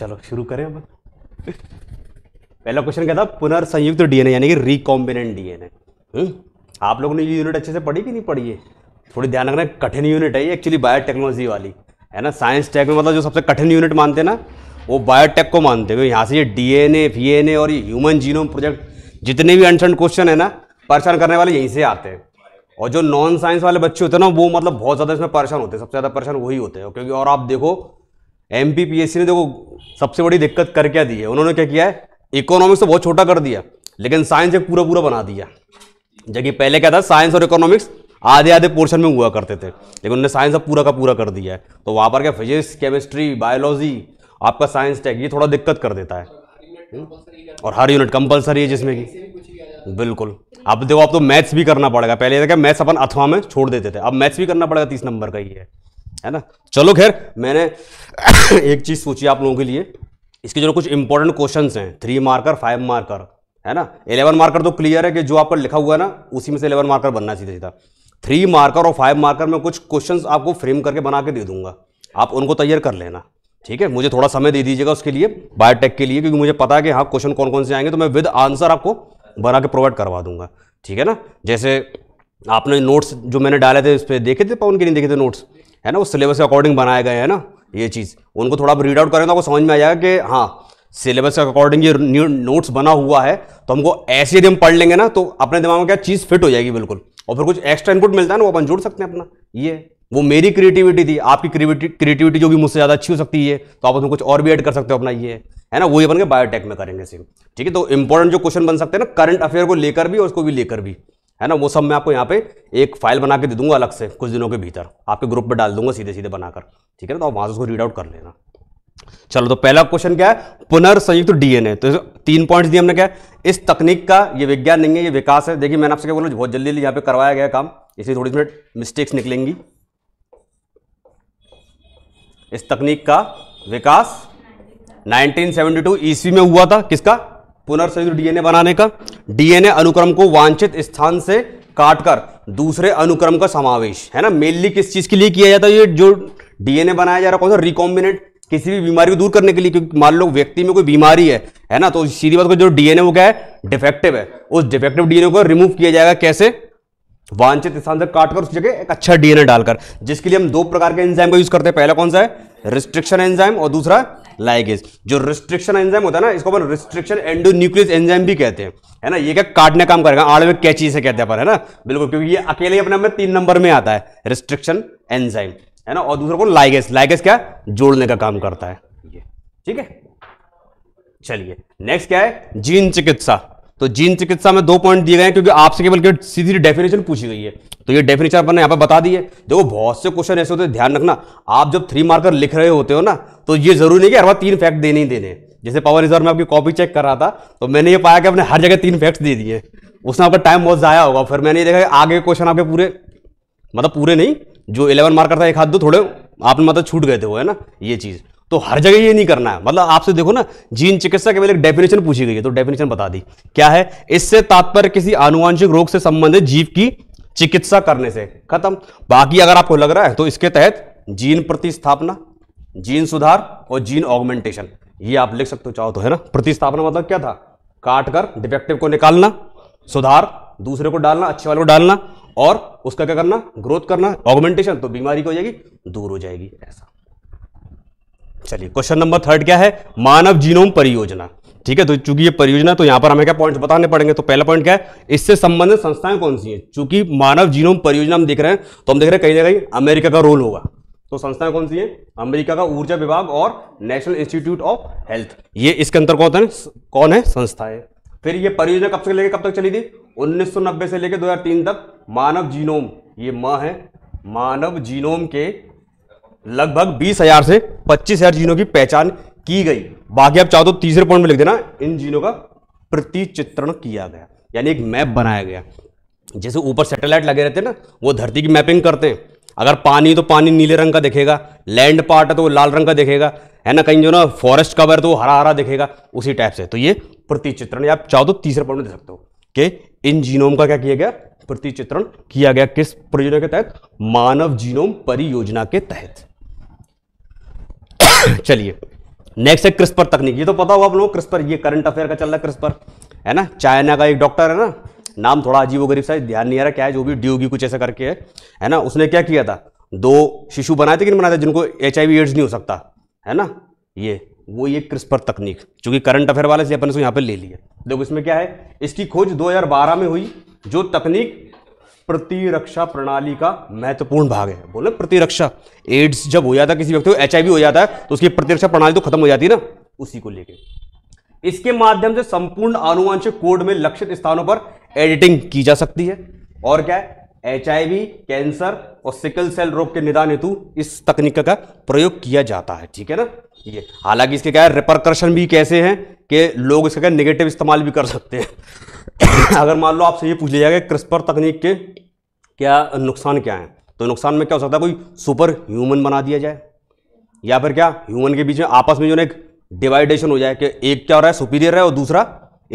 चलो शुरू करें अब पहला क्वेश्चन क्या था पुनर्संयुक्त डीएनए यानी कि रिकॉम्बिनेंट हम्म? डीएनए आप लोगों ने ये यूनिट अच्छे से पढ़ी कि नहीं पढ़ी है थोड़ी ध्यान रखना कठिन यूनिट है ये एक्चुअली बायोटेक्नोलॉजी वाली है ना साइंस टेक में मतलब जो सबसे कठिन यूनिट मानते हैं ना वो बायोटेक को मानते हैं यहाँ से ये डीएनए वीएनए और ये ह्यूमन जीनोम प्रोजेक्ट जितने भी अनशन क्वेश्चन है ना परेशान करने वाले यहीं से आते हैं और जो नॉन साइंस वाले बच्चे होते हैं ना वो मतलब बहुत ज़्यादा इसमें परेशान होते हैं सबसे ज़्यादा परेशान वही होते हैं क्योंकि और आप देखो एम ने देखो सबसे बड़ी दिक्कत कर क्या दी है उन्होंने क्या किया है इकोनॉमिक्स तो बहुत छोटा कर दिया लेकिन साइंस एक पूरा पूरा बना दिया जबकि पहले क्या था साइंस और इकोनॉमिक्स आधे आधे पोर्शन में हुआ करते थे लेकिन उन्होंने साइंस अब पूरा का पूरा कर दिया है तो वहाँ पर क्या फिजिक्स केमिस्ट्री बायोलॉजी आपका साइंस टेक ये थोड़ा दिक्कत कर देता है हम्म? और हर यूनिट कंपलसरी है जिसमें कि बिल्कुल अब देखो आप तो मैथ्स भी करना पड़ेगा पहले क्या मैथ्स अपन अथवा में छोड़ देते थे अब मैथ्स भी करना पड़ेगा तीस नंबर का ही है है ना चलो खैर मैंने एक चीज़ सोची आप लोगों के लिए इसके जो कुछ इंपॉर्टेंट क्वेश्चन हैं थ्री मार्कर फाइव मार्कर है ना एलेवन मार्कर तो क्लियर है कि जो आप पर लिखा हुआ है ना उसी में से एलेवन मार्कर बनना सीधा सीधा थ्री मार्कर और फाइव मार्कर में कुछ क्वेश्चन आपको फ्रेम करके बना के दे दूंगा आप उनको तैयार कर लेना ठीक है मुझे थोड़ा समय दे दीजिएगा उसके लिए बायोटेक के लिए क्योंकि मुझे पता है कि हाँ क्वेश्चन कौन कौन से आएंगे तो मैं विद आंसर आपको बना के प्रोवाइड करवा दूंगा ठीक है ना जैसे आपने नोट्स जो मैंने डाले थे उस पर देखे थे पवन के नहीं देखे थे नोट्स है ना वो सिलेबस के अकॉर्डिंग बनाए गए हैं ना ये चीज़ उनको थोड़ा आप रीड आउट करें तो आपको समझ में आ जाएगा कि हाँ सिलेबस के अकॉर्डिंग ये न्यू नोट्स बना हुआ है तो हमको ऐसे यदि हम पढ़ लेंगे ना तो अपने दिमाग में क्या चीज़ फिट हो जाएगी बिल्कुल और फिर कुछ एक्स्ट्रा इनपुट मिलता है ना वो अपन जोड़ सकते हैं अपना ये वो मेरी क्रिएटिविटी थी आपकी क्रिएटिविटी जो भी मुझसे ज़्यादा अच्छी हो सकती है तो आप उसमें कुछ और भी ऐड कर सकते हो अपना ये है ना वही अपन के बायोटेक में करेंगे सिर्फ ठीक है तो इंपॉर्टेंट जो क्वेश्चन बन सकते हैं ना करंट अफेयर को लेकर भी और उसको भी लेकर भी है ना वो सब मैं आपको यहाँ पे एक फाइल बना के दे दूंगा अलग से कुछ दिनों के भीतर आपके ग्रुप पर डाल दूंगा सीधे सीधे बनाकर ठीक है ना तो आप वहां से उसको रीड आउट कर लेना चलो तो पहला क्वेश्चन क्या है पुनर्संयुक्त डीएनए तो तीन पॉइंट्स दिए हमने क्या इस तकनीक का ये विज्ञान नहीं है ये विकास है देखिए मैंने आपसे क्या बोला बहुत जल्दी जल्दी यहाँ पे करवाया गया काम इसलिए थोड़ी थोड़ी मिस्टेक्स निकलेंगी इस तकनीक का विकास 1972 ईस्वी में हुआ था किसका पुनर्संयुक्त डीएनए बनाने का डीएनए अनुक्रम को वांछित स्थान से काटकर दूसरे अनुक्रम का समावेश है ना मेनली किस चीज के लिए किया जाता है ये जो डीएनए बनाया जा रहा है कौन सा रिकॉम्बिनेट किसी भी बीमारी को दूर करने के लिए क्योंकि मान लो व्यक्ति में कोई बीमारी है है ना तो सीधी बात को जो डीएनए वो क्या है डिफेक्टिव है उस डिफेक्टिव डीएनए को रिमूव किया जाएगा कैसे वांछित स्थान से काटकर उस जगह एक अच्छा डीएनए डालकर जिसके लिए हम दो प्रकार के एंजाइम का यूज करते हैं पहला कौन सा है रिस्ट्रिक्शन एंजाइम और दूसरा लाइगेज जो रिस्ट्रिक्शन एंजाइम होता है ना इसको अपन रिस्ट्रिक्शन एंडोन्यूक्लियस एंजाइम भी कहते हैं है ना ये क्या काटने काम करेगा आड़ में कैची से कहते हैं पर है ना बिल्कुल क्योंकि ये अकेले अपने में तीन नंबर में आता है रिस्ट्रिक्शन एंजाइम है ना और दूसरा को लाइगेस लाइगेस क्या जोड़ने का काम करता है ठीक है चलिए नेक्स्ट क्या है जीन चिकित्सा तो जीन चिकित्सा में दो पॉइंट दिए गए हैं क्योंकि आपसे केवल सीधी डेफिनेशन पूछी गई है तो ये डेफिनेशन अपन ने यहाँ पर बता दी है देखो बहुत से क्वेश्चन ऐसे होते हैं ध्यान रखना आप जब थ्री मार्कर लिख रहे होते हो ना तो ये जरूरी नहीं कि हर बार तीन फैक्ट देने ही देने जैसे पावर रिजर्व में आपकी कॉपी चेक कर रहा था तो मैंने ये पाया कि आपने हर जगह तीन फैक्ट्स दे दिए उसमें आपका टाइम बहुत ज़्यादा होगा फिर मैंने ये देखा आगे क्वेश्चन आपके पूरे मतलब पूरे नहीं जो इलेवन मार्कर था एक हाथ दो थोड़े आपने मतलब छूट गए थे वो है ना ये चीज़ तो हर जगह ये नहीं करना है मतलब आपसे देखो ना जीन चिकित्सा केवल एक डेफिनेशन पूछी गई है तो डेफिनेशन बता दी क्या है इससे तात्पर्य किसी आनुवंशिक रोग से संबंधित जीव की चिकित्सा करने से खत्म बाकी अगर आपको लग रहा है तो इसके तहत जीन प्रतिस्थापना जीन सुधार और जीन ऑगमेंटेशन ये आप लिख सकते हो चाहो तो है ना प्रतिस्थापना मतलब क्या था काट कर डिफेक्टिव को निकालना सुधार दूसरे को डालना अच्छे वाले को डालना और उसका क्या करना ग्रोथ करना ऑगमेंटेशन तो बीमारी को हो जाएगी दूर हो जाएगी ऐसा चलिए क्वेश्चन नंबर थर्ड क्या है मानव जीनोम परियोजना ठीक है तो चूंकि ये परियोजना तो यहां पर हमें क्या पॉइंट्स बताने पड़ेंगे तो पहला पॉइंट क्या है इससे संबंधित संस्थाएं कौन सी हैं चूंकि मानव जीनोम परियोजना हम देख रहे हैं तो हम देख रहे हैं कहीं ना कहीं अमेरिका का रोल होगा तो संस्थाएं कौन सी है अमेरिका का ऊर्जा विभाग और नेशनल इंस्टीट्यूट ऑफ हेल्थ ये इसके अंतर कौन है कौन है संस्थाएं फिर ये परियोजना कब से लेकर कब तक चली थी उन्नीस से लेकर दो तक मानव जीनोम ये म है मानव जीनोम के लगभग बीस हजार से पच्चीस हजार जीनों की पहचान की गई बाकी आप चाहो तो तीसरे पॉइंट में लिख देना इन जीनों का प्रतिचित्रण किया गया यानी एक मैप बनाया गया जैसे ऊपर सैटेलाइट लगे रहते हैं ना वो धरती की मैपिंग करते हैं अगर पानी तो पानी नीले रंग का दिखेगा लैंड पार्ट है तो वो लाल रंग का दिखेगा है ना कहीं जो ना फॉरेस्ट कवर है तो वो हरा हरा दिखेगा उसी टाइप से तो ये प्रतिचित्रण आप चाहो तो तीसरे पॉइंट में दे सकते हो कि इन जीनोम का क्या किया गया प्रतिचित्रण किया गया किस परियोजना के तहत मानव जीनोम परियोजना के तहत चलिए नेक्स्ट है क्रिस्पर तकनीक ये तो पता होगा आप लोगों क्रिस्पर ये करंट अफेयर का चल रहा है क्रिस्पर है ना चाइना का एक डॉक्टर है ना नाम थोड़ा अजीब गरीब सा ध्यान नहीं आ रहा क्या है जो भी ड्यूगी कुछ ऐसा करके है है ना उसने क्या किया था दो शिशु बनाए थे कि नहीं बनाए थे जिनको एच एड्स नहीं हो सकता है ना ये वो ये क्रिस्पर तकनीक चूंकि करंट अफेयर वाले से अपन यहाँ पर ले लिया देखो इसमें क्या है इसकी खोज बारह में हुई जो तकनीक प्रतिरक्षा प्रणाली का महत्वपूर्ण भाग है बोले प्रतिरक्षा एड्स जब हो जाता है किसी व्यक्ति को एच हो जाता है तो उसकी प्रतिरक्षा प्रणाली तो खत्म हो जाती है ना उसी को लेकर इसके माध्यम से संपूर्ण आनुवंशिक कोड में लक्षित स्थानों पर एडिटिंग की जा सकती है और क्या है एच कैंसर और सिकल सेल रोग के निदान हेतु इस तकनीक का प्रयोग किया जाता है ठीक है ना ये हालांकि इसके क्या है रिपरकर्शन भी कैसे हैं कि लोग इसका क्या नेगेटिव इस्तेमाल भी कर सकते हैं अगर मान लो आपसे ये पूछ लिया जाएगा क्रिस्पर तकनीक के क्या नुकसान क्या है तो नुकसान में क्या हो सकता है कोई सुपर ह्यूमन बना दिया जाए या फिर क्या ह्यूमन के बीच में आपस में जो है एक डिवाइडेशन हो जाए कि एक क्या हो रहा है सुपीरियर है और दूसरा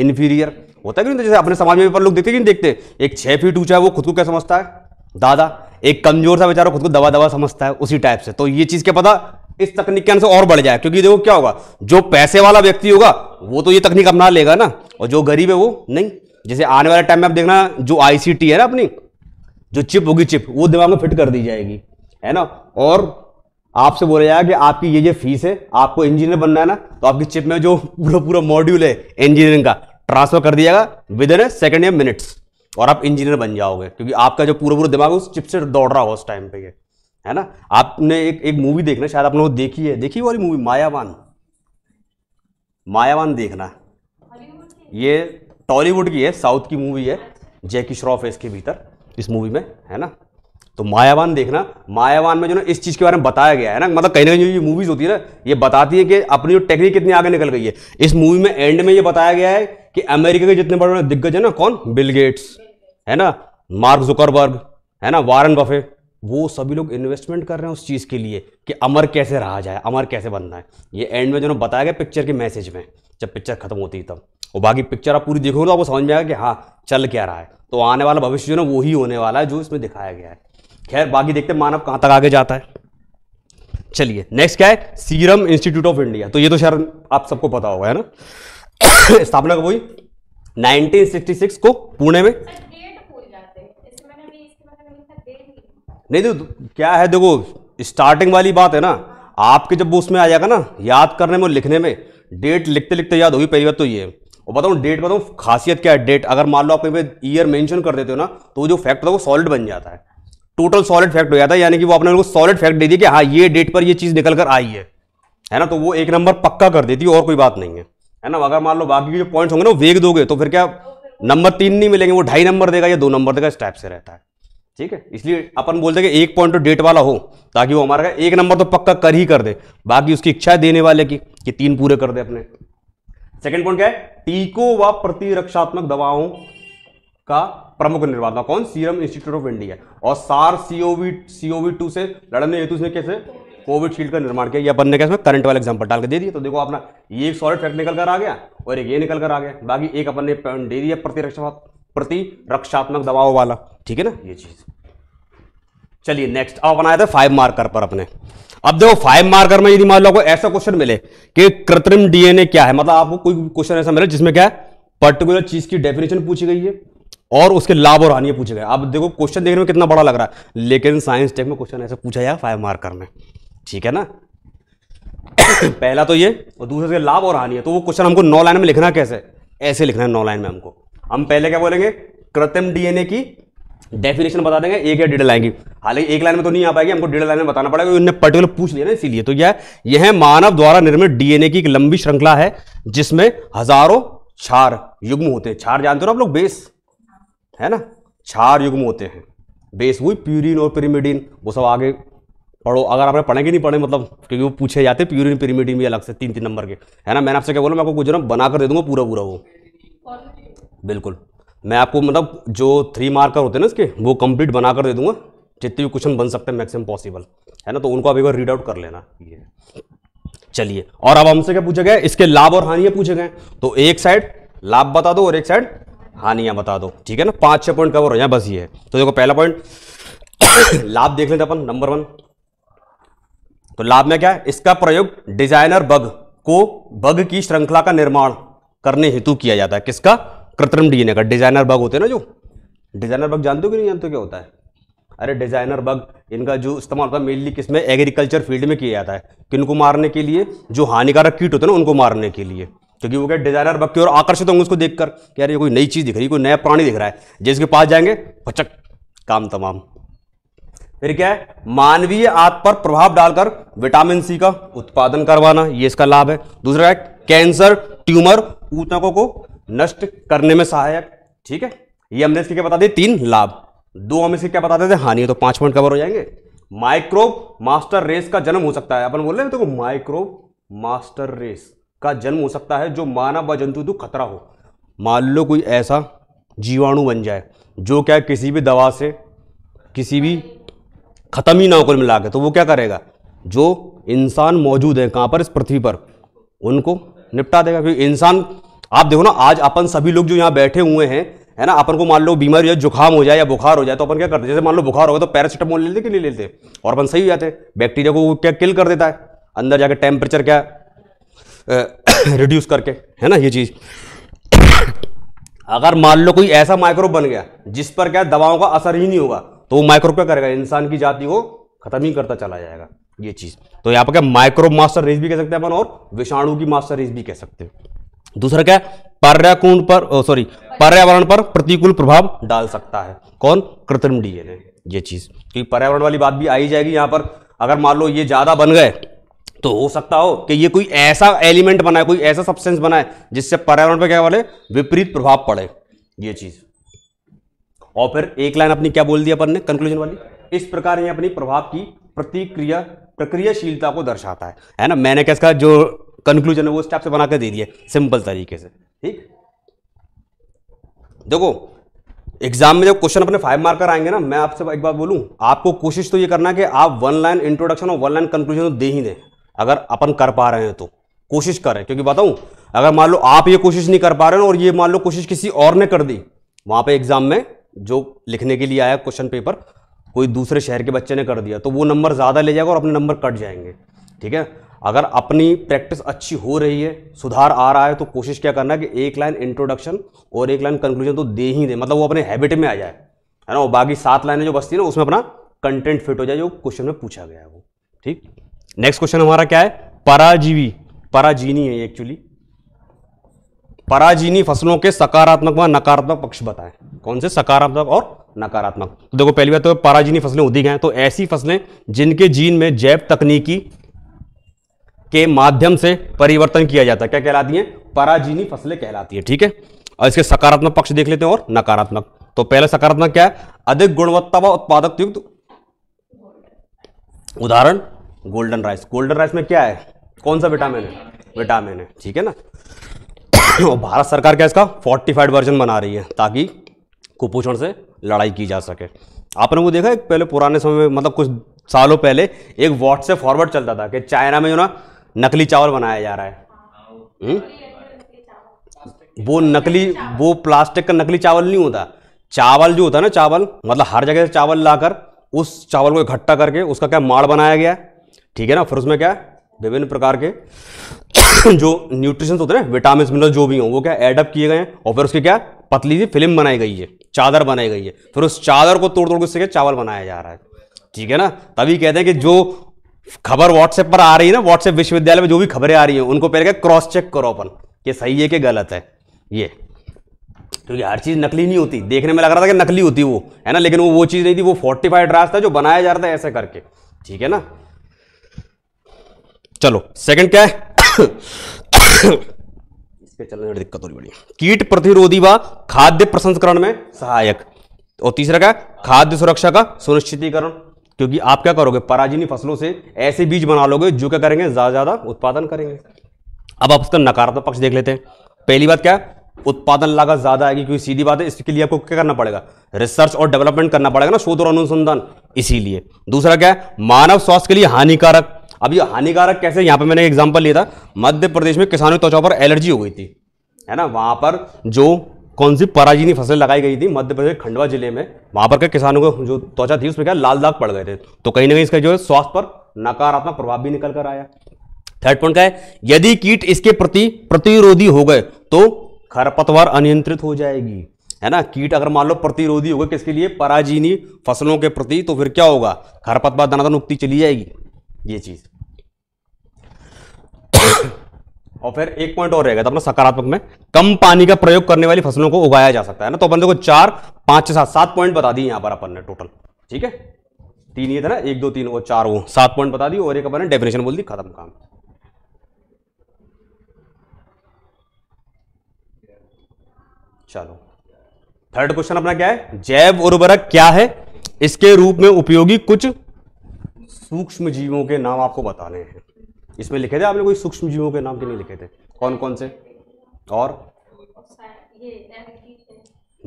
इन्फीरियर होता है कि नहीं जैसे अपने समाज में पर लोग देखते कि नहीं देखते एक छः फीट ऊँचा है वो खुद को क्या समझता है दादा एक कमजोर सा बेचारा खुद को दवा दवा समझता है उसी टाइप से तो ये चीज़ क्या पता इस तकनीक के अनुसार और बढ़ जाए क्योंकि देखो क्या होगा जो पैसे वाला व्यक्ति होगा वो तो ये तकनीक अपना लेगा ना और जो गरीब है वो नहीं जैसे आने वाले टाइम में आप देखना जो आईसीटी है ना अपनी जो चिप होगी चिप वो दिमाग में फिट कर दी जाएगी है ना और आपसे बोला जाएगा कि आपकी ये ये फीस है आपको इंजीनियर बनना है ना तो आपकी चिप में जो पूरा पूरा मॉड्यूल है इंजीनियरिंग का ट्रांसफर कर दिया जाएगा विद इन ए सेकेंड या मिनट्स और आप इंजीनियर बन जाओगे क्योंकि आपका जो पूरा पूरा दिमाग उस चिप से दौड़ रहा हो उस टाइम पे ये है ना आपने एक एक मूवी देखना शायद आपने वो देखी है देखी वाली मूवी मायावान मायावान देखना ये टॉलीवुड की है साउथ की मूवी है जैकी श्रॉफ है इसके भीतर इस मूवी में है ना तो मायावान देखना मायावान में जो ना इस चीज़ के बारे में बताया गया है ना मतलब कहीं ना कहीं जो ये मूवीज़ होती है ना ये बताती है कि अपनी जो टेक्निक कितनी आगे निकल गई है इस मूवी में एंड में ये बताया गया है कि अमेरिका के जितने बड़े बड़े दिग्गज हैं ना कौन बिल गेट्स है ना मार्क जुकरबर्ग है ना वारन बफे वो सभी लोग इन्वेस्टमेंट कर रहे हैं उस चीज़ के लिए कि अमर कैसे रहा जाए अमर कैसे बनना है ये एंड में जो बताया गया पिक्चर के मैसेज में जब पिक्चर खत्म होती है तब और बाकी पिक्चर आप पूरी देखोगे तो आपको समझ में आएगा कि हाँ चल क्या रहा है तो आने वाला भविष्य जो ना वही होने वाला है जो इसमें दिखाया गया है खैर बाकी देखते हैं मानव कहाँ तक आगे जाता है चलिए नेक्स्ट क्या है सीरम इंस्टीट्यूट ऑफ इंडिया तो ये तो शायद आप सबको पता होगा है ना स्थापना कब हुई 1966 को पुणे में नहीं तो क्या है देखो स्टार्टिंग वाली बात है ना आपके जब वो उसमें आ जाएगा ना याद करने में और लिखने में डेट लिखते लिखते याद होगी पहली बात तो ये और बताऊँ डेट बताऊँ खासियत क्या है डेट अगर मान लो आप कहीं पर ईयर मेंशन कर देते हो ना तो जो फैक्ट होता है वो सॉलिड बन जाता है टोटल सॉलिड फैक्ट हो जाता है यानी कि वो आपने उनको सॉलिड फैक्ट दे दी कि हाँ ये डेट पर ये चीज़ निकल कर आई है है ना तो वो एक नंबर पक्का कर देती है और कोई बात नहीं है है ना अगर मान लो बाकी के जो पॉइंट्स होंगे ना वेग दोगे तो फिर क्या नंबर तीन नहीं मिलेंगे वो ढाई नंबर देगा या दो नंबर देगा इस टाइप से रहता है ठीक है इसलिए अपन बोलते हैं कि एक पॉइंट तो डेट वाला हो ताकि वो हमारा एक नंबर तो पक्का कर ही कर दे बाकी उसकी इच्छा देने वाले की कि तीन पूरे कर दे अपने सेकंड पॉइंट क्या है टीको व प्रतिरक्षात्मक दवाओं का प्रमुख निर्माता कौन सीरम इंस्टीट्यूट ऑफ इंडिया और सार सीओवी सीओवी टू से लड़ने हेतु उसने कैसे कोविडशील्ड का निर्माण किया या बनने का इसमें करंट वाला एग्जाम्पल डाल के दे दिया तो देखो अपना ये एक सॉलिड फैक्ट निकल कर आ गया और एक ये निकल कर आ गया बाकी एक अपन ने दे दिया प्रतिरक्षात्मक प्रति रक्षात्मक दबाव वाला ठीक है ना ये चीज चलिए नेक्स्ट अब बनाए थे फाइव मार्कर पर अपने अब देखो फाइव मार्कर में यदि मान लो ऐसा क्वेश्चन मिले कि कृत्रिम डीएनए क्या है मतलब आपको कोई क्वेश्चन ऐसा मिले जिसमें क्या है पर्टिकुलर चीज की डेफिनेशन पूछी गई है और उसके लाभ और हानि पूछे गए अब देखो क्वेश्चन देखने में कितना बड़ा लग रहा है लेकिन साइंस टेक में क्वेश्चन ऐसा पूछा जाएगा फाइव मार्कर में ठीक है ना पहला तो ये और दूसरे तो लाभ और हानि है तो वो क्वेश्चन हमको नौ लाइन में लिखना कैसे ऐसे लिखना है नौ लाइन में हमको हम पहले क्या बोलेंगे कृत्रिम डीएनए की डेफिनेशन बता देंगे एक या डेढ़ लाइन की हालांकि एक लाइन में तो नहीं आ पाएगी हमको डेढ़ लाइन में बताना पड़ेगा उन्होंने पर्टिकुलर पूछ लिया ना इसीलिए तो यह यह मानव द्वारा निर्मित डीएनए की एक लंबी श्रृंखला है जिसमें हजारों क्षार युग्म होते हैं क्षार जानते हो आप लोग बेस है ना क्षार युग्म होते हैं बेस वही प्यूरिन और पिरीमिडिन वो सब आगे पढ़ो अगर आपने पढ़ेंगे नहीं पढ़े मतलब क्योंकि वो पूछे जाते हैं प्यूरिन पिरीमिडिन भी अलग से तीन तीन नंबर के है ना मैंने आपसे क्या बोला मैं आपको गुजरात बनाकर दे दूंगा पूरा पूरा वो बिल्कुल मैं आपको मतलब जो थ्री मार्कर होते हैं ना इसके वो कंप्लीट बना कर दे दूंगा जितने भी क्वेश्चन बन सकते हैं मैक्सिमम पॉसिबल है ना तो उनको आप एक बार रीड आउट कर लेना ये चलिए और अब हमसे क्या पूछा गया इसके लाभ और हानियां पूछे गए तो एक साइड लाभ बता दो और एक साइड हानियां बता दो ठीक है ना पांच छह पॉइंट कवर हो जाए बस ये है तो देखो पहला पॉइंट लाभ देख लेते अपन नंबर वन तो लाभ में क्या है इसका प्रयोग डिजाइनर बग को बग की श्रृंखला का निर्माण करने हेतु किया जाता है किसका कृत्रिम डीएनए का डिजाइनर बग होते हैं ना जो डिजाइनर बग जानते हो कि नहीं जानते क्या होता है अरे डिजाइनर बग इनका जो इस्तेमाल होता है मेनली किसमें एग्रीकल्चर फील्ड में किया जाता है किनको मारने के लिए जो हानिकारक कीट होते हैं ना उनको मारने के लिए क्योंकि वो क्या डिजाइनर बग की ओर आकर्षित होंगे उसको देखकर कि यार ये कोई नई चीज़ दिख रही है कोई नया प्राणी दिख रहा है जिसके पास जाएंगे भचक काम तमाम फिर क्या है मानवीय आत पर प्रभाव डालकर विटामिन सी का उत्पादन करवाना ये इसका लाभ है दूसरा है कैंसर ट्यूमर ऊतकों को नष्ट करने में सहायक ठीक है ये हमने इसके क्या बता दिए तीन लाभ दो हम इसके क्या बता देते हानि तो पांच पॉइंट कवर हो जाएंगे माइक्रोब मास्टर रेस का जन्म हो सकता है अपन बोल रहे तो माइक्रोब मास्टर रेस का जन्म हो सकता है जो मानव व जंतु तो खतरा हो मान लो कोई ऐसा जीवाणु बन जाए जो क्या किसी भी दवा से किसी भी ख़त्म ही ना होकर मिला के तो वो क्या करेगा जो इंसान मौजूद है कहाँ पर इस पृथ्वी पर उनको निपटा देगा क्योंकि इंसान आप देखो ना आज अपन सभी लोग जो यहाँ बैठे हुए हैं है ना अपन को मान लो बीमारी हो जाए जुकाम हो जाए या बुखार हो जाए तो अपन क्या करते हैं जैसे मान लो बुखार होगा तो पैरासीटामोल ले लेते कि नहीं लेते और अपन सही हो जाते हैं बैक्टीरिया को क्या किल कर देता है अंदर जाके टेम्परेचर क्या रिड्यूस करके है ना ये चीज़ अगर मान लो कोई ऐसा माइक्रोब बन गया जिस पर क्या दवाओं का असर ही नहीं होगा तो वो माइक्रोब क्या करेगा इंसान की जाति को खत्म ही करता चला जाएगा ये चीज़ तो यहाँ पर क्या माइक्रोब मास्टर रेस भी कह सकते हैं अपन और विषाणु की मास्टर रेस भी कह सकते हैं दूसरा क्या पर्याकूर्ण पर सॉरी पर्यावरण पर प्रतिकूल प्रभाव डाल सकता है कौन कृत्रिम डीएनए ये चीज क्योंकि पर्यावरण वाली बात भी आई जाएगी यहां पर अगर मान लो ये ज्यादा बन गए तो हो सकता हो कि ये कोई ऐसा एलिमेंट बनाए कोई ऐसा सब्सटेंस बनाए जिससे पर्यावरण पर क्या वाले विपरीत प्रभाव पड़े ये चीज और फिर एक लाइन अपनी क्या बोल दिया अपन ने कंक्लूजन वाली इस प्रकार ये अपनी प्रभाव की प्रतिक्रिया प्रक्रियाशीलता को दर्शाता है है ना मैंने क्या कहा जो कंक्लूजन है वो स्टेप से बना दे दिए सिंपल तरीके से ठीक देखो एग्जाम में जब क्वेश्चन अपने फाइव मार्कर आएंगे ना मैं आपसे एक बार बोलूं आपको कोशिश तो ये करना कि आप वन लाइन इंट्रोडक्शन और वन लाइन कंक्लूजन तो दे ही दें अगर अपन कर पा रहे हैं तो कोशिश करें क्योंकि बताऊं अगर मान लो आप ये कोशिश नहीं कर पा रहे हैं और ये मान लो कोशिश किसी और ने कर दी वहां पर एग्जाम में जो लिखने के लिए आया क्वेश्चन पेपर कोई दूसरे शहर के बच्चे ने कर दिया तो वो नंबर ज़्यादा ले जाएगा और अपने नंबर कट जाएंगे ठीक है अगर अपनी प्रैक्टिस अच्छी हो रही है सुधार आ रहा है तो कोशिश क्या करना है कि एक लाइन इंट्रोडक्शन और एक लाइन कंक्लूजन तो दे ही दे मतलब वो अपने हैबिट में आ जाए है ना बाकी सात लाइनें जो बसती है ना उसमें अपना कंटेंट फिट हो जाए जो क्वेश्चन में पूछा गया है वो ठीक नेक्स्ट क्वेश्चन हमारा क्या है पराजीवी पराजीनी है एक्चुअली पराजीनी फसलों के सकारात्मक व नकारात्मक पक्ष बताएं कौन से सकारात्मक और नकारात्मक तो देखो पहली बात तो पराजीनी फसलें उदी गए तो ऐसी फसलें जिनके जीन में जैव तकनीकी के माध्यम से परिवर्तन किया जाता है क्या कहलाती है पराजीनी फसलें कहलाती है ठीक है और इसके सकारात्मक पक्ष देख लेते हैं और नकारात्मक तो पहले सकारात्मक क्या है अधिक गुणवत्ता व उत्पादक युक्त उदाहरण गोल्डन राइस गोल्डन राइस में क्या है कौन सा विटामिन है विटामिन है ठीक है ना और भारत सरकार क्या इसका फोर्टिफाइड वर्जन बना रही है ताकि कुपोषण से लड़ाई की जा सके आपने वो देखा एक पहले पुराने समय में मतलब कुछ सालों पहले एक व्हाट्सएप फॉरवर्ड चलता था कि चाइना में जो ना नकली चावल बनाया जा रहा है हुँ? हम्म? वो नकली वो प्लास्टिक का नकली चावल नहीं होता चावल जो होता है ना चावल मतलब हर जगह से चावल लाकर उस चावल को इकट्ठा करके उसका क्या माड़ बनाया गया ठीक है ना फिर उसमें क्या विभिन्न प्रकार के जो न्यूट्रिशंस होते हैं ना विटामिन मिनरल जो भी हों वो क्या एडअप किए गए हैं और फिर उसकी क्या पतली सी फिल्म बनाई गई है चादर बनाई गई है फिर उस चादर को तोड़ तोड़ के उससे चावल बनाया जा रहा है ठीक है ना तभी कहते हैं कि जो खबर व्हाट्सएप पर आ रही है ना व्हाट्सएप विश्वविद्यालय में जो भी खबरें आ रही हैं उनको पहले क्रॉस चेक करो अपन ये सही है कि गलत है ये क्योंकि हर चीज़ नकली नहीं होती देखने में लग रहा था कि नकली होती वो है ना लेकिन वो वो चीज़ नहीं थी वो फोर्टिफाइड रास था जो बनाया जा रहा था ऐसे करके ठीक है ना चलो सेकंड क्या है इसके चलने में दिक्कत हो रही बड़ी कीट प्रतिरोधी व खाद्य प्रसंस्करण में सहायक और तीसरा क्या खाद्य सुरक्षा का सुनिश्चितीकरण क्योंकि आप क्या करोगे पराजिनी फसलों से ऐसे बीज बना लोगे जो क्या करेंगे ज़्यादा ज़्यादा उत्पादन करेंगे अब आप उसका नकारात्मक पक्ष देख लेते हैं पहली बात क्या है उत्पादन लागत ज़्यादा आएगी क्योंकि सीधी बात है इसके लिए आपको क्या करना पड़ेगा रिसर्च और डेवलपमेंट करना पड़ेगा ना शोध और अनुसंधान इसीलिए दूसरा क्या है मानव स्वास्थ्य के लिए हानिकारक अब ये हानिकारक कैसे यहाँ पर मैंने एग्जाम्पल लिया था मध्य प्रदेश में किसानों की त्वचा पर एलर्जी हो गई थी है ना वहाँ पर जो कौन सी पराजीनी फसल लगाई गई थी मध्य प्रदेश खंडवा जिले में वहां पर के किसानों को जो त्वचा थी उसमें क्या लाल दाग पड़ गए थे तो कहीं ना कहीं इसका जो है स्वास्थ्य पर नकारात्मक प्रभाव भी निकल कर आया थर्ड पॉइंट क्या है यदि कीट इसके प्रति प्रतिरोधी हो गए तो खरपतवार अनियंत्रित हो जाएगी है ना कीट अगर मान लो प्रतिरोधी होगा किसके लिए पराजीनी फसलों के प्रति तो फिर क्या होगा खरपतवार दानादान उगती चली जाएगी ये चीज़ और फिर एक पॉइंट और रहेगा तो अपना सकारात्मक में कम पानी का प्रयोग करने वाली फसलों को उगाया जा सकता है ना तो अपन देखो चार पांच छह सात सात पॉइंट बता दिए यहां पर अपन ने टोटल ठीक है तीन ये था ना एक दो तीन वो चार वो सात पॉइंट बता दी और एक अपन ने डेफिनेशन बोल दी खत्म काम चलो थर्ड क्वेश्चन अपना क्या है जैव उर्वरक क्या है इसके रूप में उपयोगी कुछ सूक्ष्म जीवों के नाम आपको बताने हैं इसमें लिखे थे आपने कोई सूक्ष्म जीवों के नाम के नहीं लिखे थे कौन कौन से और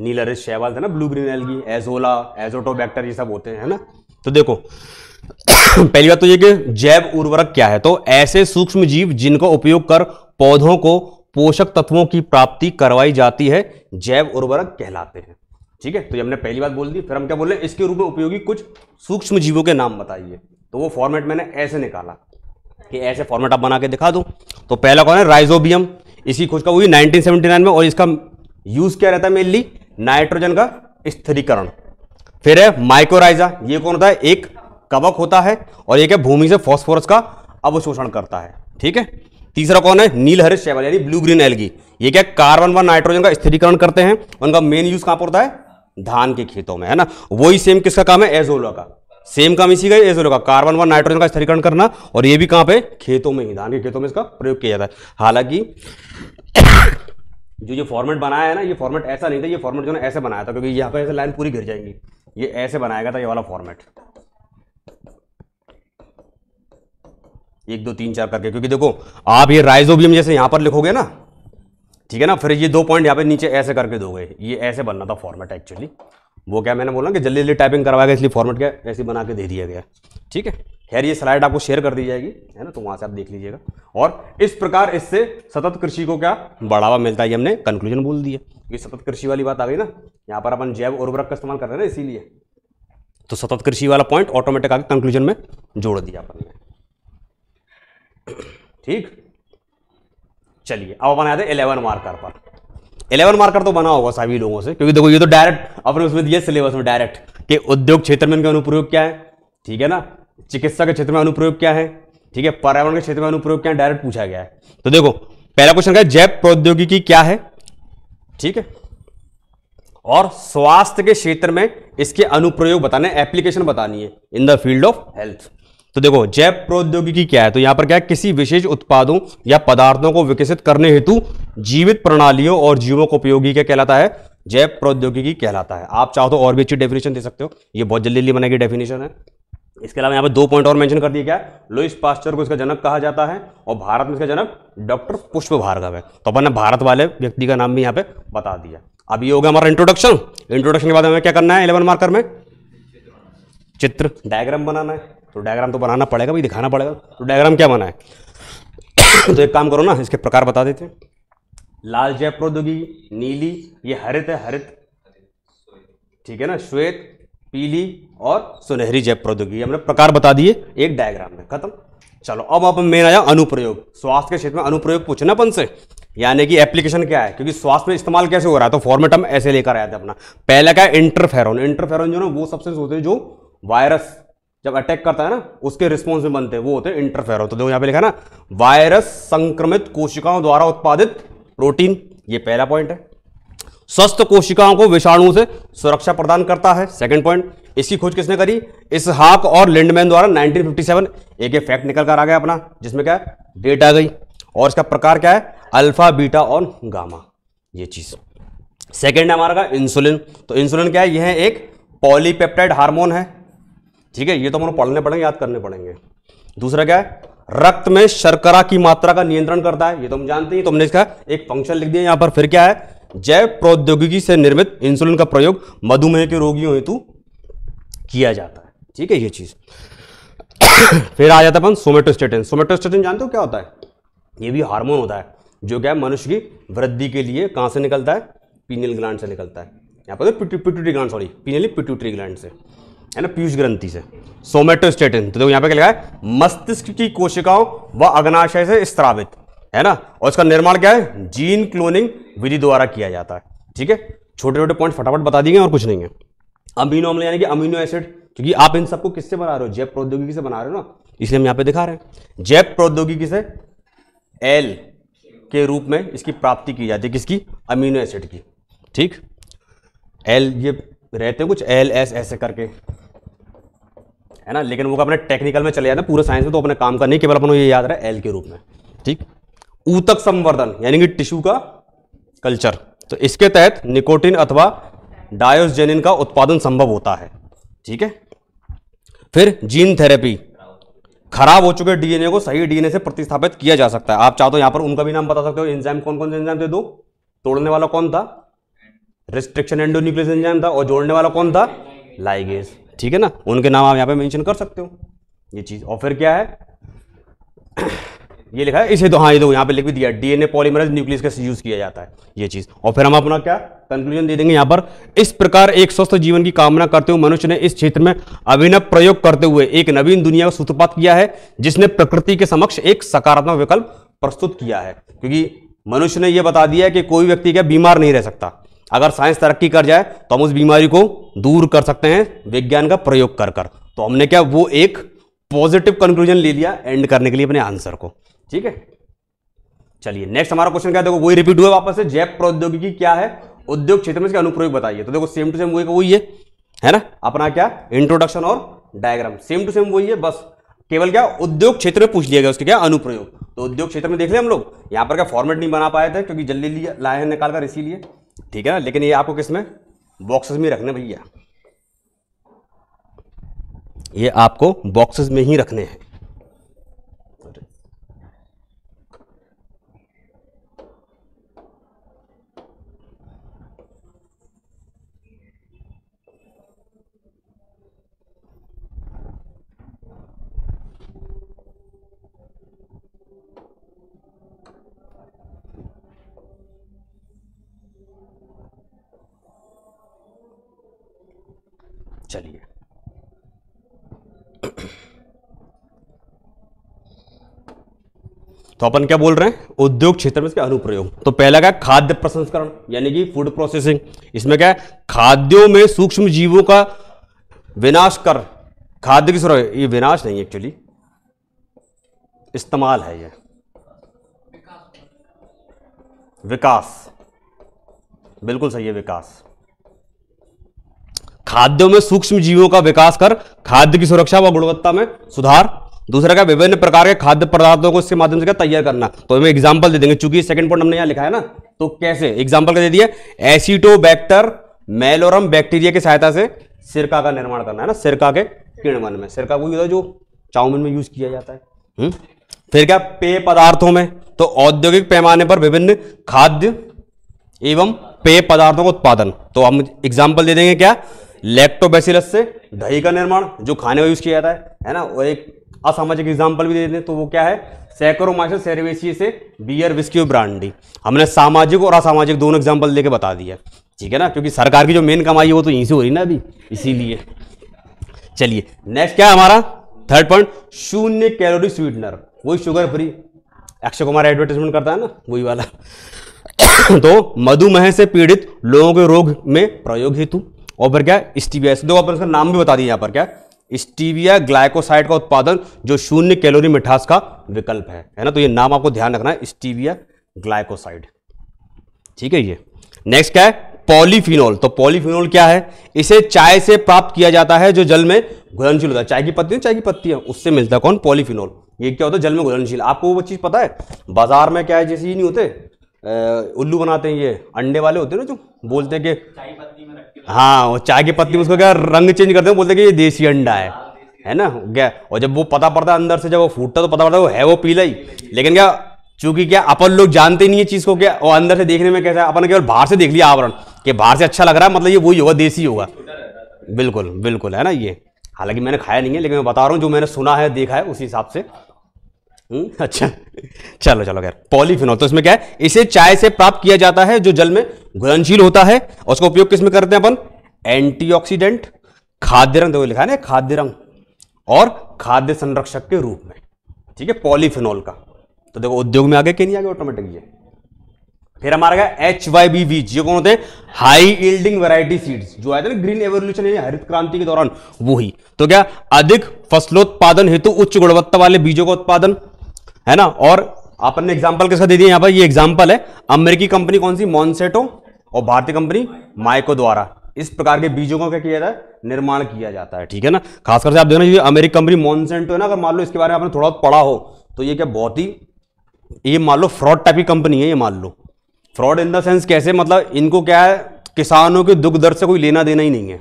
नीलर शैवाल था ना blue green algae Azolla Azotobacter ये सब होते हैं ना तो देखो पहली बात तो ये कि जैव उर्वरक क्या है तो ऐसे सूक्ष्म जीव जिनका उपयोग कर पौधों को पोषक तत्वों की प्राप्ति करवाई जाती है जैव उर्वरक कहलाते हैं ठीक है तो ये हमने पहली बात बोल दी फिर हम क्या बोले इसके रूप में उपयोगी कुछ सूक्ष्म जीवों के नाम बताइए तो वो फॉर्मेट मैंने ऐसे निकाला कि ऐसे फॉर्मेट आप बना के दिखा दूँ तो पहला कौन है राइजोबियम इसी खोज का हुई 1979 में और इसका यूज़ क्या रहता है मेनली नाइट्रोजन का स्थिरीकरण फिर है माइक्रोराइजा ये कौन होता है एक कवक होता है और एक है भूमि से फॉस्फोरस का अवशोषण करता है ठीक है तीसरा कौन है नील हरित शैवल यानी ब्लू ग्रीन एलगी ये क्या कार्बन व नाइट्रोजन का स्थिरीकरण करते हैं उनका मेन यूज कहां पर होता है धान के खेतों में है ना वही सेम किसका काम है एजोला का सेम काम इसी का ऐसे होगा कार्बन वन नाइट्रोजन का स्थिरीकरण करना और ये भी कहाँ पे खेतों में ही धान के खेतों में इसका प्रयोग किया जाता है हालांकि जो ये फॉर्मेट बनाया है ना ये फॉर्मेट ऐसा नहीं था ये फॉर्मेट जो ना ऐसे बनाया था क्योंकि यहाँ पे ऐसे लाइन पूरी गिर जाएंगी ये ऐसे बनाया गया था ये वाला फॉर्मेट एक दो तीन चार करके क्योंकि देखो आप ये राइजोबियम जैसे यहाँ पर लिखोगे ना ठीक है ना फिर ये दो पॉइंट यहाँ पे नीचे ऐसे करके दोगे ये ऐसे बनना था फॉर्मेट एक्चुअली वो क्या मैंने बोला कि जल्दी जल्दी टाइपिंग करवाया गया इसलिए फॉर्मेट क्या ऐसे बना के दे दिया गया ठीक है खैर ये स्लाइड आपको शेयर कर दी जाएगी है ना तो वहाँ से आप देख लीजिएगा और इस प्रकार इससे सतत कृषि को क्या बढ़ावा मिलता है ये हमने कंक्लूजन बोल दिया ये सतत कृषि वाली बात आ गई ना यहाँ पर अपन जैव उर्वरक का इस्तेमाल कर रहे हैं ना इसीलिए तो सतत कृषि वाला पॉइंट ऑटोमेटिक आगे कंक्लूजन में जोड़ दिया अपन ने ठीक चलिए अब अपन आते हैं इलेवन मार्कर पर इलेवन मार्कर तो बना होगा सभी लोगों से क्योंकि देखो ये तो डायरेक्ट अपने उसमें दिया सिलेबस में डायरेक्ट कि उद्योग क्षेत्र में इनका अनुप्रयोग क्या है ठीक है ना चिकित्सा के क्षेत्र में अनुप्रयोग क्या है ठीक है पर्यावरण के क्षेत्र में अनुप्रयोग क्या है डायरेक्ट पूछा गया है तो देखो पहला क्वेश्चन का जैव प्रौद्योगिकी क्या है ठीक है और स्वास्थ्य के क्षेत्र में इसके अनुप्रयोग बताने एप्लीकेशन बतानी है in the field of health तो देखो जैव प्रौद्योगिकी क्या है तो यहां पर क्या है किसी विशेष उत्पादों या पदार्थों को विकसित करने हेतु जीवित प्रणालियों और जीवों को उपयोगी क्या कहलाता है जैव प्रौद्योगिकी कहलाता है आप चाहो तो और भी अच्छी डेफिनेशन दे सकते हो ये बहुत जल्दी जल्दी बनाई डेफिनेशन है इसके अलावा यहाँ पे दो पॉइंट और मेंशन कर दिया गया है लुइस पास्टर को इसका जनक कहा जाता है और भारत में इसका जनक डॉक्टर पुष्प भार्गव है तो अपन ने भारत वाले व्यक्ति का नाम भी यहाँ पे बता दिया अब ये हो गया हमारा इंट्रोडक्शन इंट्रोडक्शन के बाद हमें क्या करना है इलेवन मार्कर में चित्र डायग्राम बनाना है तो डायग्राम तो बनाना पड़ेगा भाई दिखाना पड़ेगा तो डायग्राम क्या बना है तो एक काम करो ना इसके प्रकार बता देते हैं लाल जय प्रौद्योगिकी नीली ये हरित है हरित ठीक है ना श्वेत पीली और सुनहरी जय प्रौद्योगिकी हमने प्रकार बता दिए एक डायग्राम में खत्म चलो अब आप मेन आया अनुप्रयोग स्वास्थ्य के क्षेत्र में अनुप्रयोग पूछना अपन से यानी कि एप्लीकेशन क्या है क्योंकि स्वास्थ्य में इस्तेमाल कैसे हो रहा है तो फॉर्मेट हम ऐसे लेकर आया था अपना पहला क्या है इंटरफेरोन इंटरफेरोन जो ना वो सबसे होते हैं जो वायरस जब अटैक करता है ना उसके रिस्पॉन्स में बनते हैं वो होते हैं इंटरफेरॉन तो देखो यहाँ पे लिखा ना वायरस संक्रमित कोशिकाओं द्वारा उत्पादित प्रोटीन ये पहला पॉइंट है स्वस्थ कोशिकाओं को विषाणु से सुरक्षा प्रदान करता है सेकंड पॉइंट इसकी खोज किसने करी इस हाक और लिंडमैन द्वारा 1957 एक फैक्ट निकल कर आ गया अपना जिसमें क्या है डेट आ गई और इसका प्रकार क्या है अल्फा बीटा और गामा ये चीज़ सेकंड है हमारा इंसुलिन तो इंसुलिन क्या है यह है एक पॉलीपेप्टाइड हार्मोन है ठीक है ये तो हम पढ़ने पड़ेंगे याद करने पड़ेंगे दूसरा क्या है रक्त में शर्करा की मात्रा का नियंत्रण करता है ये तो हम जानते हैं तो इसका एक फंक्शन लिख दिया यहाँ पर फिर क्या है जैव प्रौद्योगिकी से निर्मित इंसुलिन का प्रयोग मधुमेह के रोगियों हेतु किया जाता है ठीक है ये चीज फिर आ जाता है अपन सोमेटोस्टेटिन सोमेटोस्टेटिन जानते हो क्या होता है ये भी हार्मोन होता है जो क्या है मनुष्य की वृद्धि के लिए कहाँ से निकलता है पीनियल ग्लैंड से निकलता है यहाँ पर pituitary gland sorry pineal pituitary gland से है ना पीयूष ग्रंथि से सोमेटोस्टेटिन तो देखो यहाँ पे क्या लिखा है मस्तिष्क की कोशिकाओं व अग्नाशय से स्त्रावित है ना और इसका निर्माण क्या है जीन क्लोनिंग विधि द्वारा किया जाता है ठीक है छोटे छोटे पॉइंट फटाफट बता दिए और कुछ नहीं है अमीनो अम्ल यानी कि अमीनो एसिड क्योंकि आप इन सबको किससे बना रहे हो जैव प्रौद्योगिकी से बना रहे हो ना इसलिए हम यहाँ पे दिखा रहे हैं जैव प्रौद्योगिकी से एल के रूप में इसकी प्राप्ति की जाती है किसकी अमीनो एसिड की ठीक एल ये रहते कुछ एल एस ऐसे करके है ना लेकिन वो अपने टेक्निकल में चले जाते पूरे साइंस में तो अपने काम का नहीं केवल अपन को ये याद रहे एल के रूप में ठीक ऊतक संवर्धन यानी कि टिश्यू का कल्चर तो इसके तहत निकोटिन अथवा डायोजेनिन का उत्पादन संभव होता है ठीक है फिर जीन थेरेपी खराब हो चुके डीएनए को सही डीएनए से प्रतिस्थापित किया जा सकता है आप चाहते हो यहां पर उनका भी नाम बता सकते हो एंजाइम कौन कौन से एंजाइम थे दो तोड़ने वाला कौन था रिस्ट्रिक्शन एंडोन्यूक्लियस एंजाइम था और जोड़ने वाला कौन था लाइगेस ठीक है ना उनके नाम आप यहाँ पे मेंशन कर सकते हो ये चीज़ और फिर क्या है ये लिखा है इसे तो हाँ ये दो तो यहाँ पे लिख भी दिया डीएनए पॉलीमराइज न्यूक्लियस का यूज किया जाता है ये चीज़ और फिर हम अपना क्या कंक्लूजन दे देंगे यहाँ पर इस प्रकार एक स्वस्थ जीवन की कामना करते हुए मनुष्य ने इस क्षेत्र में अभिनव प्रयोग करते हुए एक नवीन दुनिया का सूत्रपात किया है जिसने प्रकृति के समक्ष एक सकारात्मक विकल्प प्रस्तुत किया है क्योंकि मनुष्य ने यह बता दिया कि कोई व्यक्ति क्या बीमार नहीं रह सकता अगर साइंस तरक्की कर जाए तो हम उस बीमारी को दूर कर सकते हैं विज्ञान का प्रयोग कर कर तो हमने क्या वो एक पॉजिटिव कंक्लूजन ले लिया एंड करने के लिए अपने आंसर को ठीक है चलिए नेक्स्ट हमारा क्वेश्चन क्या देखो वही रिपीट हुआ वापस से जैव प्रौद्योगिकी क्या है उद्योग क्षेत्र में इसका अनुप्रयोग बताइए तो देखो सेम टू सेम वही वही है है ना अपना क्या इंट्रोडक्शन और डायग्राम सेम टू सेम वही है बस केवल क्या उद्योग क्षेत्र में पूछ लिया गया उसके क्या अनुप्रयोग तो उद्योग क्षेत्र में देख ले हम लोग यहां पर क्या फॉर्मेट नहीं बना पाए थे क्योंकि जल्दी लाए हैं निकाल कर इसीलिए ठीक है ना लेकिन ये आपको किसमें बॉक्सेस में रखने भैया ये आपको बॉक्सेस में ही रखने हैं चलिए तो अपन क्या बोल रहे हैं उद्योग क्षेत्र में इसके अनुप्रयोग तो पहला क्या खाद्य प्रसंस्करण यानी कि फूड प्रोसेसिंग इसमें क्या है खाद्यों में सूक्ष्म जीवों का विनाश कर खाद्य की सुरक्षा ये विनाश नहीं एक्चुअली इस्तेमाल है ये विकास बिल्कुल सही है विकास खाद्य में सूक्ष्म जीवों का विकास कर खाद्य की सुरक्षा व गुणवत्ता में सुधार दूसरा क्या विभिन्न प्रकार के खाद्य पदार्थों को इसके माध्यम से क्या तैयार करना तो हमें एग्जाम्पल दे देंगे चूंकि सेकंड पॉइंट हमने यहाँ लिखा है ना तो कैसे एग्जाम्पल का दे दिया एसिटोबैक्टर मेलोरम बैक्टीरिया की सहायता से सिरका का निर्माण करना है ना सिरका के किण्वन में सिरका वही होता जो चाउमिन में यूज किया जाता है हुँ? हम्म? फिर क्या पेय पदार्थों में तो औद्योगिक पैमाने पर विभिन्न खाद्य एवं पेय पदार्थों का उत्पादन तो हम एग्जाम्पल दे देंगे क्या लैक्टोबैसिलस से दही का निर्माण जो खाने में यूज किया जाता है है ना और एक असामाजिक एग्जाम्पल भी दे देते हैं तो वो क्या है सैकरोमाइसिस सेरेवेसी से बियर विस्की और ब्रांडी हमने सामाजिक और असामाजिक दोनों एग्जाम्पल देके बता दिया ठीक है ना क्योंकि सरकार की जो मेन कमाई है वो तो यहीं से हो रही ना अभी इसीलिए चलिए नेक्स्ट क्या है हमारा थर्ड पॉइंट शून्य कैलोरी स्वीटनर वही sugar free Akshay Kumar advertisement करता है ना वही वाला तो मधुमेह से पीड़ित लोगों के रोग में प्रयोग हेतु और फिर क्या स्टीविया इस दो आपने नाम भी बता दिए यहाँ पर क्या स्टीविया ग्लाइकोसाइड का उत्पादन जो शून्य कैलोरी मिठास का विकल्प है है ना तो ये नाम आपको ध्यान रखना है स्टीविया ग्लाइकोसाइड ठीक है ये नेक्स्ट क्या है पॉलीफिनोल तो पॉलीफिनोल क्या है इसे चाय से प्राप्त किया जाता है जो जल में घुलनशील होता है चाय की पत्ती चाय की पत्ती है उससे मिलता है कौन पॉलीफिनोल ये क्या होता है जल में घुलनशील आपको वो चीज़ पता है बाजार में क्या है जैसे ये नहीं होते उल्लू बनाते हैं ये अंडे वाले होते हैं ना जो बोलते हैं कि हाँ वो चाय की पत्ती उसको क्या रंग चेंज करते हैं बोलते हैं कि ये देसी अंडा है हाँ, है ना क्या और जब वो पता पड़ता है अंदर से जब वो फूटता तो पता पड़ता है वो है वो पीला ही लेकिन क्या चूंकि क्या अपन लोग जानते नहीं है चीज़ को क्या और अंदर से देखने में कैसा है अपन केवल बाहर से देख लिया आवरण कि बाहर से अच्छा लग रहा है मतलब ये वही होगा देसी होगा बिल्कुल बिल्कुल है ना ये हालांकि मैंने खाया नहीं है लेकिन मैं बता रहा हूँ जो मैंने सुना है देखा है उसी हिसाब से हम्म? अच्छा चलो चलो खैर पॉलीफिनॉल तो इसमें क्या है इसे चाय से प्राप्त किया जाता है जो जल में घुलनशील होता है और उसका उपयोग किसमें करते हैं अपन एंटीऑक्सीडेंट खाद्य रंग देखो लिखा है ना खाद्य रंग और खाद्य संरक्षक के रूप में ठीक है पॉलीफिनॉल का तो देखो उद्योग में आगे के नहीं आगे ऑटोमेटिक ये फिर हमारा क्या एच वाई बी वीज ये कौन होते हैं हाई इल्डिंग वैरायटी सीड्स जो आए थे ना ग्रीन एवोल्यूशन हरित क्रांति के दौरान वो ही तो क्या अधिक फसलोत्पादन हेतु उच्च गुणवत्ता वाले बीजों का उत्पादन है ना और अपन ने एग्जाम्पल किसका दे दिया यहाँ पर ये एग्जाम्पल है अमेरिकी कंपनी कौन सी मॉन्सेटो और भारतीय कंपनी माइको द्वारा इस प्रकार के बीजों का क्या किया जाता है निर्माण किया जाता है ठीक है ना खासकर से आप देखना अमेरिकी कंपनी मॉन्सेंटो है ना अगर मान लो इसके बारे में आपने थोड़ा पढ़ा हो तो ये क्या बहुत ही ये मान लो फ्रॉड टाइप की कंपनी है ये मान लो फ्रॉड इन द सेंस कैसे मतलब इनको क्या है किसानों के दुख दर्द से कोई लेना देना ही नहीं है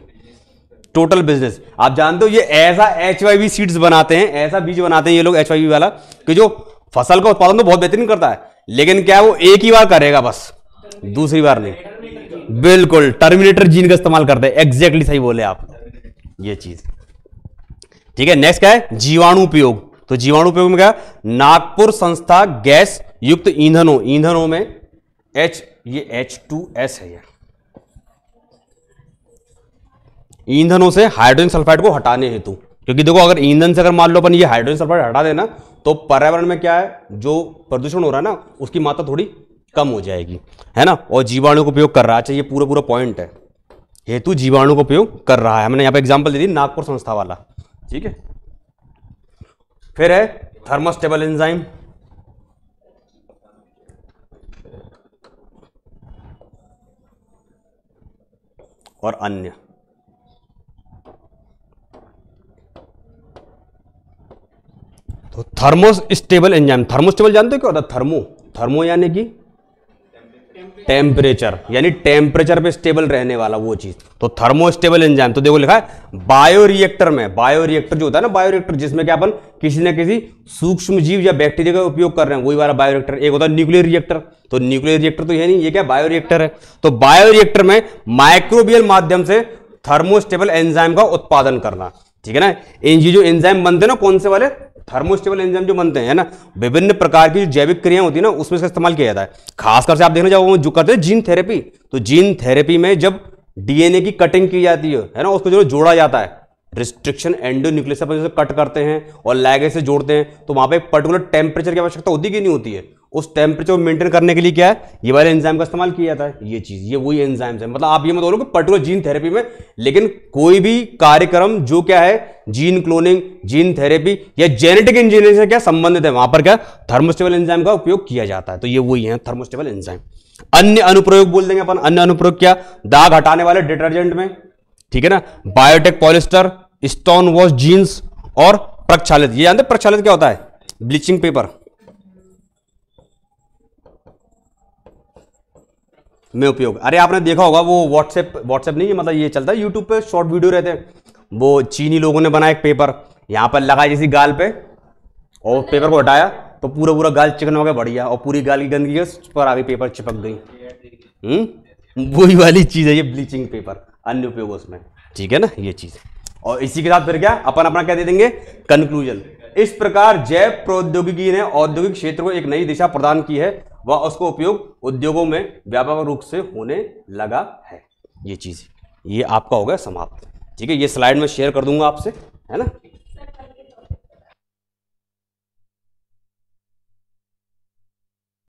टोटल बिजनेस आप जानते हो ये ऐसा एच सीड्स बनाते हैं ऐसा बीज बनाते हैं ये लोग एच वाला कि जो फसल का उत्पादन तो बहुत बेहतरीन करता है लेकिन क्या वो एक ही बार करेगा बस दूसरी बार नहीं बिल्कुल टर्मिनेटर जीन का इस्तेमाल करते हैं एग्जैक्टली सही बोले आप ये चीज ठीक है नेक्स्ट क्या है जीवाणु उपयोग तो जीवाणु उपयोग में क्या नागपुर संस्था गैस युक्त ईंधनों ईंधनों में एच ये एच टू एस है ये ईंधनों से हाइड्रोजन सल्फाइड को हटाने हेतु क्योंकि देखो अगर ईंधन से अगर मान लो अपन ये हाइड्रोजन सल्फाइड हटा देना तो पर्यावरण में क्या है जो प्रदूषण हो रहा है ना उसकी मात्रा थोड़ी कम हो जाएगी है ना और जीवाणु का उपयोग कर रहा है चाहिए अच्छा, पूरा पूरा पॉइंट है हेतु जीवाणु का उपयोग कर रहा है हमने यहाँ पे एग्जाम्पल दे दी नागपुर संस्था वाला ठीक है फिर है थर्मोस्टेबल एंजाइम और अन्य तो थर्मो स्टेबल एंजाइम थर्मोस्टेबल जानते हो क्या होता है थर्मो थर्मो यानी कि टेम्परेचर यानी टेम्परेचर पे स्टेबल रहने वाला वो चीज तो थर्मो स्टेबल एंजाइम तो देखो लिखा है बायोरिएक्टर में बायोरिएक्टर जो होता है ना बायोरिएक्टर जिसमें क्या अपन किसी ना किसी सूक्ष्म जीव या बैक्टीरिया का उपयोग कर रहे हैं वही वाला बायोरिएक्टर एक होता है न्यूक्लियर रिएक्टर तो न्यूक्लियर रिएक्टर तो यह नहीं ये क्या बायोरिएक्टर है तो बायोरिएक्टर में माइक्रोबियल माध्यम से थर्मोस्टेबल एंजाइम का उत्पादन करना ठीक है ना ये जो एंजाइम बनते हैं ना कौन से वाले थर्मोस्टेबल एंजाइम जो बनते हैं ना विभिन्न प्रकार की जो जैविक क्रियाएं होती है ना उसमें इसका इस्तेमाल किया जाता है खासकर से आप देखना चाहो जो करते हैं जीन थेरेपी तो जीन थेरेपी में जब डीएनए की कटिंग की जाती है है ना उसको जो जोड़ा जाता है रिस्ट्रिक्शन एंडो न्यूक्लियस कट करते हैं और लैगे से जोड़ते हैं तो वहां पे पर्टिकुलर टेम्परेचर की आवश्यकता होती कि नहीं होती है उस टेम्परेचर को मेंटेन करने के लिए क्या है ये वाले एंजाइम का इस्तेमाल किया जाता है ये चीज़ ये वही एंजाइम्स है मतलब आप ये मत बोलो कि पर्टिकुलर जीन थेरेपी में लेकिन कोई भी कार्यक्रम जो क्या है जीन क्लोनिंग जीन थेरेपी या जेनेटिक इंजीनियरिंग से क्या संबंधित है वहां पर क्या थर्मोस्टेबल एंजाइम का उपयोग किया जाता है तो ये वही है थर्मोस्टेबल एंजाइम अन्य अनुप्रयोग बोल देंगे अपन अन्य अनुप्रयोग क्या दाग हटाने वाले डिटर्जेंट में ठीक है ना biotech polyester stone wash jeans और प्रक्षालित ये जानते प्रक्षालित क्या होता है ब्लीचिंग पेपर में उपयोग अरे आपने देखा होगा वो व्हाट्सएप व्हाट्सएप नहीं है मतलब ये चलता है यूट्यूब पे शॉर्ट वीडियो रहते हैं वो चीनी लोगों ने बनाया एक पेपर यहाँ पर लगाया जैसी गाल पे और पेपर को हटाया तो पूरा पूरा गाल चिकन हो गया बढ़िया और पूरी गाल की गंदगी पर आगे पेपर चिपक गई हम्म? वही वाली चीज़ है ये ब्लीचिंग पेपर अन्य उपयोग उसमें ठीक है ना ये चीज़ और इसी के साथ फिर क्या अपन अपना क्या दे देंगे कंक्लूजन इस प्रकार जैव प्रौद्योगिकी ने औद्योगिक क्षेत्र को एक नई दिशा प्रदान की है वह उसको उपयोग उद्योगों में व्यापक रूप से होने लगा है ये चीज़ ये आपका हो गया समाप्त ठीक है ये स्लाइड में शेयर कर दूंगा आपसे है ना